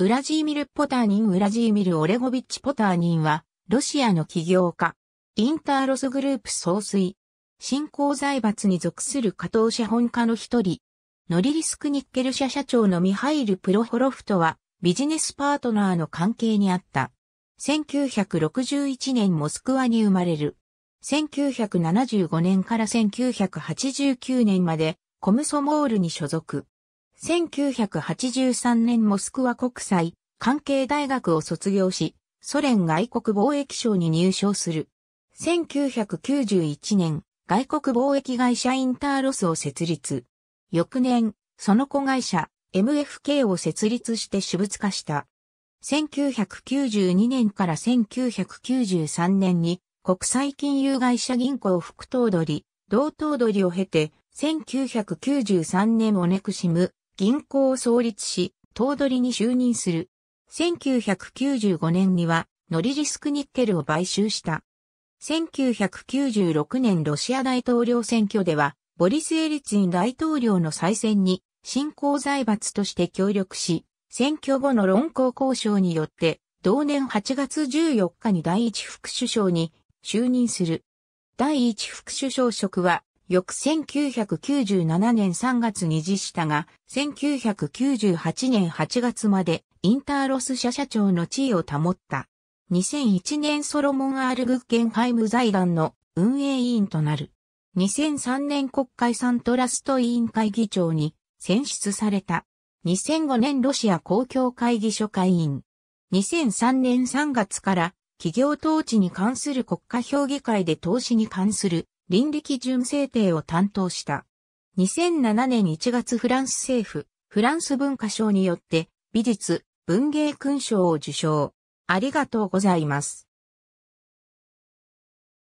ウラジーミル・ポターニン・ウラジーミル・オレゴビッチ・ポターニンは、ロシアの起業家、インターロスグループ総帥、新興財閥に属する加藤社本家の一人、ノリリスクニッケル社社長のミハイル・プロホロフとは、ビジネスパートナーの関係にあった。1961年モスクワに生まれる。1975年から1989年まで、コムソモールに所属。1983年モスクワ国際関係大学を卒業し、ソ連外国貿易省に入省する。1991年、外国貿易会社インターロスを設立。翌年、その子会社 MFK を設立して私物化した。1992年から1993年に国際金融会社銀行副頭取、同頭取を経て、1993年オネクシム、銀行を創立し、頭取に就任する。1995年には、ノリリスクニッケルを買収した。1996年ロシア大統領選挙では、ボリス・エリツィン大統領の再選に、新興財閥として協力し、選挙後の論考交渉によって、同年8月14日に第一副首相に就任する。第一副首相職は翌1997年3月に辞したが、1998年8月までインターロス社社長の地位を保った。2001年ソロモン・アール・グッケンハイム財団の運営委員となる。2003年国会サントラスト委員会議長に選出された。2005年ロシア公共会議所会員。2003年3月から企業統治に関する国家評議会で投資に関する倫理基準制定を担当した。2007年1月フランス政府、フランス文化賞によって美術、文芸勲章を受賞。ありがとうございます。